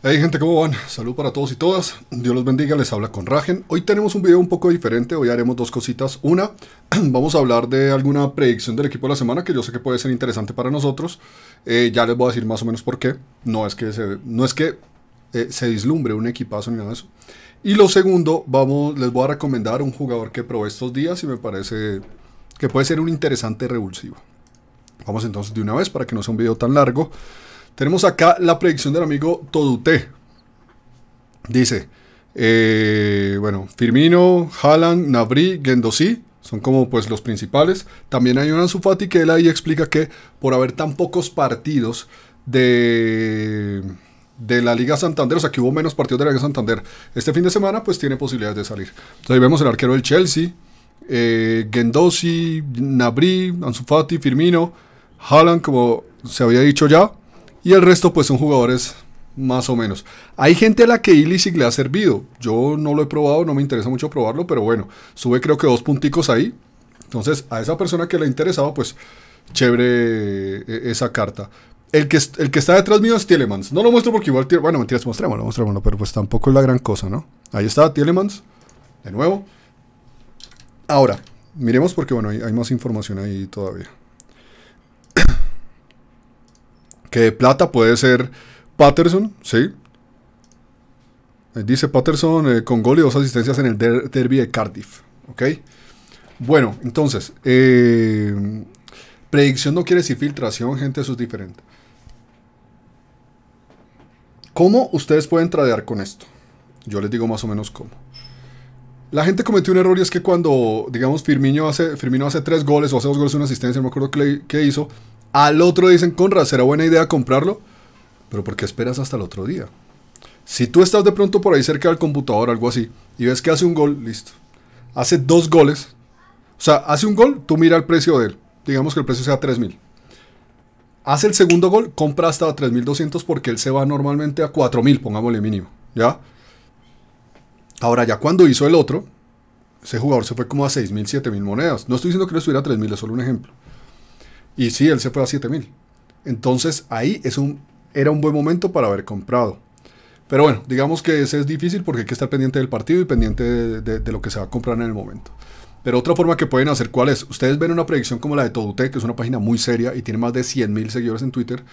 Hey gente, ¿cómo van? Salud para todos y todas. Dios los bendiga, les habla con Ragen. Hoy tenemos un video un poco diferente, hoy haremos dos cositas. Una, vamos a hablar de alguna predicción del equipo de la semana que yo sé que puede ser interesante para nosotros. Eh, ya les voy a decir más o menos por qué. No es que se, no es que, eh, se dislumbre un equipazo ni nada de eso. Y lo segundo, vamos, les voy a recomendar un jugador que probé estos días y me parece que puede ser un interesante revulsivo. Vamos entonces de una vez para que no sea un video tan largo. Tenemos acá la predicción del amigo Toduté Dice, eh, bueno, Firmino, Haaland, Nabri, Gendosi son como pues los principales. También hay un Ansu que él ahí explica que por haber tan pocos partidos de de la Liga Santander, o sea que hubo menos partidos de la Liga Santander. Este fin de semana pues tiene posibilidades de salir. Entonces ahí vemos el arquero del Chelsea, eh, Gendosi, Nabri, Ansu Firmino, Haaland como se había dicho ya. Y el resto pues son jugadores más o menos. Hay gente a la que Ilisic le ha servido. Yo no lo he probado, no me interesa mucho probarlo, pero bueno, sube creo que dos punticos ahí. Entonces, a esa persona que le interesaba, pues chévere e, e, esa carta. El que, el que está detrás mío es Tielemans. No lo muestro porque igual... Bueno, mentiras, mostrémoslo, mostrémoslo, pero pues tampoco es la gran cosa, ¿no? Ahí está Tielemans, de nuevo. Ahora, miremos porque, bueno, hay más información ahí todavía. Que de plata puede ser Patterson, ¿sí? Eh, dice Patterson eh, con gol y dos asistencias en el derby de Cardiff, ¿ok? Bueno, entonces, eh, predicción no quiere decir filtración, gente, eso es diferente. ¿Cómo ustedes pueden tradear con esto? Yo les digo más o menos cómo. La gente cometió un error y es que cuando, digamos, Firmino hace, Firmino hace tres goles o hace dos goles y una asistencia, no me acuerdo qué, hizo, al otro dicen, Conrad, ¿será buena idea comprarlo? Pero ¿por qué esperas hasta el otro día? Si tú estás de pronto por ahí cerca del computador, algo así, y ves que hace un gol, listo. Hace dos goles. O sea, hace un gol, tú mira el precio de él. Digamos que el precio sea 3000. Hace el segundo gol, compra hasta 3200 porque él se va normalmente a 4000, pongámosle mínimo. ¿Ya? Ahora, ya cuando hizo el otro, ese jugador se fue como a 6000, 7000 monedas. No estoy diciendo que le estuviera a 3000, es solo un ejemplo. Y sí, él se fue a 7000. Entonces ahí es un, era un buen momento para haber comprado. Pero bueno, digamos que ese es difícil porque hay que estar pendiente del partido y pendiente de, lo que se va a comprar en el momento. Pero otra forma que pueden hacer, ¿cuál es? Ustedes ven una predicción como la de TodoTec, que es una página muy seria y tiene más de mil seguidores en Twitter.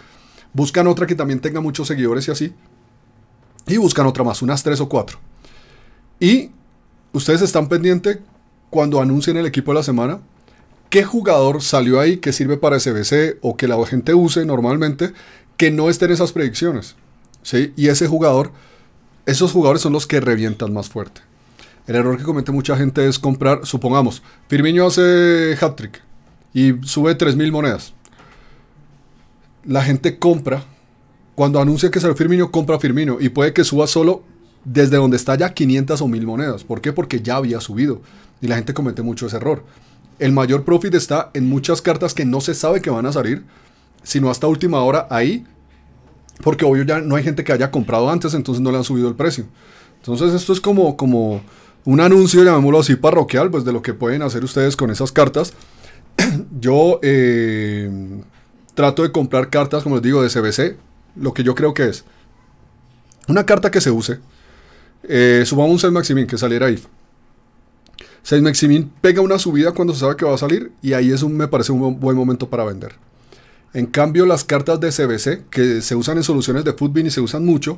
Buscan otra que también tenga muchos seguidores y así. Y buscan otra más, unas tres o cuatro. Y ustedes están pendientes cuando anuncien el equipo de la semana ¿Qué jugador salió ahí que sirve para SBC o que la gente use normalmente que no esté en esas predicciones? ¿Sí? Y ese jugador, esos jugadores son los que revientan más fuerte. El error que comete mucha gente es comprar, supongamos, Firmino hace hat-trick y sube 3.000 monedas. La gente compra, cuando anuncia que sale Firmino, compra Firmino y puede que suba solo desde donde está ya 500 o 1.000 monedas. ¿Por qué? Porque ya había subido y la gente comete mucho ese error. El mayor profit está en muchas cartas que no se sabe que van a salir, sino hasta última hora ahí, porque obvio ya no hay gente que haya comprado antes, entonces no le han subido el precio. Entonces esto es como, como un anuncio, llamémoslo así, parroquial, pues de lo que pueden hacer ustedes con esas cartas. Yo eh, trato de comprar cartas, como les digo, de CBC, lo que yo creo que es. Una carta que se use. Eh, subamos el Maximin que saliera ahí. 6 Maximin pega una subida cuando se sabe que va a salir y ahí es un, me parece un buen momento para vender. En cambio, las cartas de CBC, que se usan en soluciones de Footbin y se usan mucho,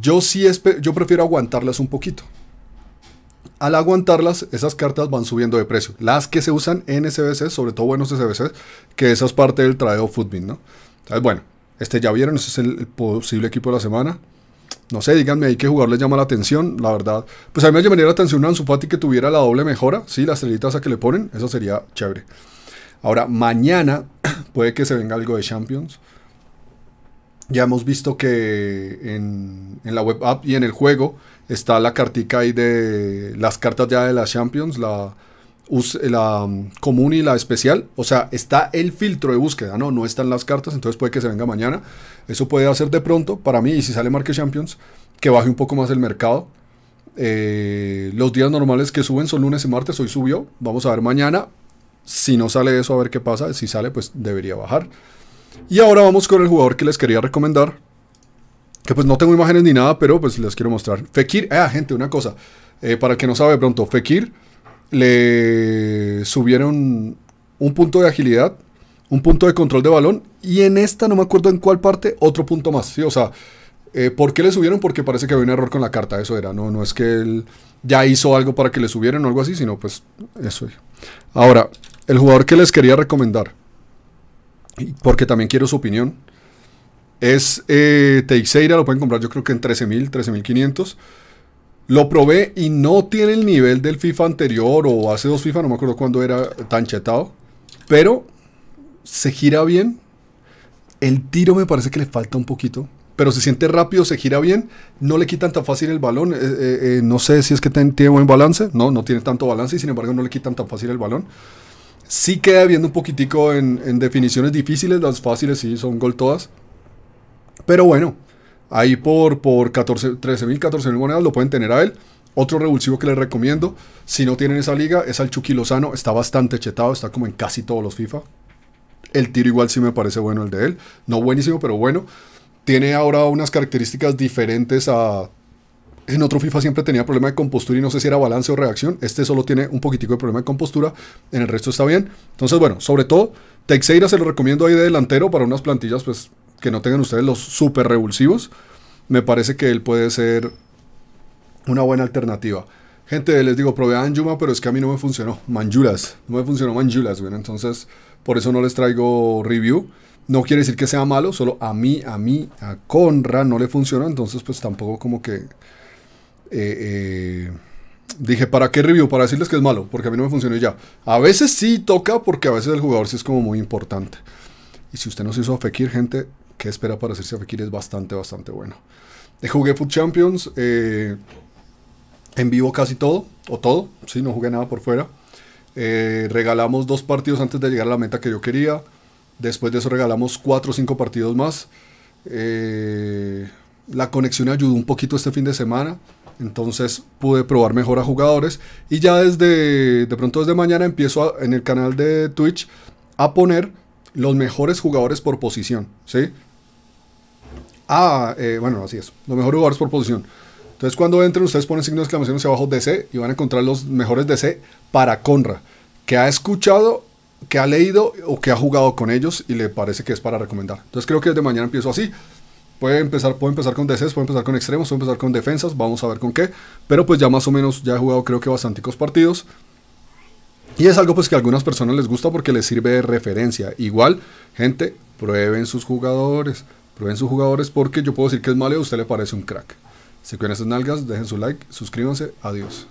yo sí yo prefiero aguantarlas un poquito. Al aguantarlas, esas cartas van subiendo de precio. Las que se usan en CBC, sobre todo buenos SBC, que esa es parte del tradeo Footbin, ¿no? bueno, este ya vieron, ese es el posible equipo de la semana. No sé, díganme hay qué jugador les llama la atención, la verdad. Pues a mí me llamaría la atención un Ansu que tuviera la doble mejora, sí, las estrellitas a que le ponen, eso sería chévere. Ahora, mañana puede que se venga algo de Champions. Ya hemos visto que en, la web app y en el juego está la cartica ahí de las cartas ya de las Champions, la, la mm, común y la especial. O sea, está el filtro de búsqueda, ¿no? No están las cartas, entonces puede que se venga mañana. Eso puede hacer de pronto, para mí, y si sale Market Champions, que baje un poco más el mercado. Eh, los días normales que suben son lunes y martes, hoy subió. Vamos a ver mañana. Si no sale eso, a ver qué pasa. Si sale, pues debería bajar. Y ahora vamos con el jugador que les quería recomendar. Que pues no tengo imágenes ni nada, pero pues les quiero mostrar. Fekir, ah, gente, una cosa. Eh, para el que no sabe, de pronto, Fekir le subieron un punto de agilidad, un punto de control de balón y en esta, no me acuerdo en cuál parte, otro punto más. ¿sí? O sea, eh, ¿por qué le subieron? Porque parece que había un error con la carta, eso era. No, no es que él ya hizo algo para que le subieran o algo así, sino pues eso. Ahora, el jugador que les quería recomendar, porque también quiero su opinión, es eh, Teixeira, lo pueden comprar yo creo que en 13.000, 13.500. Lo probé y no tiene el nivel del FIFA anterior o hace dos FIFA, no me acuerdo cuándo era tan chetado. Pero se gira bien. El tiro me parece que le falta un poquito. Pero se siente rápido, se gira bien. No le quitan tan fácil el balón. Eh, eh, eh, no sé si es que tiene buen balance. No, no tiene tanto balance y sin embargo no le quitan tan fácil el balón. Sí queda viendo un poquitico en, en definiciones difíciles. Las fáciles sí son gol todas. Pero bueno, ahí por, por 14, 13 mil, 14 mil monedas, lo pueden tener a él. Otro revulsivo que les recomiendo, si no tienen esa liga, es al Chucky Lozano. Está bastante chetado, está como en casi todos los FIFA. El tiro igual sí me parece bueno el de él. No buenísimo, pero bueno. Tiene ahora unas características diferentes a... En otro FIFA siempre tenía problema de compostura y no sé si era balance o reacción. Este solo tiene un poquitico de problema de compostura. En el resto está bien. Entonces, bueno, sobre todo, Teixeira se lo recomiendo ahí de delantero para unas plantillas pues que no tengan ustedes los super revulsivos, me parece que él puede ser una buena alternativa. Gente, les digo, probé a Anjuma, pero es que a mí no me funcionó. Manjulas, no me funcionó Manjulas, bueno, entonces por eso no les traigo review. No quiere decir que sea malo, solo a mí, a mí, a Conra no le funcionó, entonces pues tampoco como que... Eh, eh, dije, ¿para qué review? Para decirles que es malo, porque a mí no me funciona ya. A veces sí toca, porque a veces el jugador sí es como muy importante. Y si usted no se hizo a gente, que espera para hacerse Fekir es bastante, bastante bueno. Eh, jugué Food Champions eh, en vivo casi todo, o todo, sí, no jugué nada por fuera. Eh, regalamos dos partidos antes de llegar a la meta que yo quería. Después de eso regalamos cuatro o cinco partidos más. la conexión ayudó un poquito este fin de semana. Entonces pude probar mejor a jugadores. Y ya desde, de pronto desde mañana empiezo en el canal de Twitch a poner los mejores jugadores por posición. ¿sí? Ah, bueno, así es. los mejores jugadores por posición. Entonces, cuando entren, ustedes ponen signos de exclamación hacia abajo DC y van a encontrar los mejores DC para Conra, que ha escuchado, que ha leído o que ha jugado con ellos y le parece que es para recomendar. Entonces, creo que desde mañana empiezo así. Puede empezar, empezar con DCs, Puedo empezar con extremos, puede empezar con defensas, vamos a ver con qué. Pero pues ya más o menos, ya he jugado creo que bastanticos partidos. Y es algo pues que a algunas personas les gusta porque les sirve de referencia. Igual, gente, prueben sus jugadores. Prueben sus jugadores porque yo puedo decir que es malo y a usted le parece un crack. Se cuidan estas nalgas, dejen su like, suscríbanse, adiós.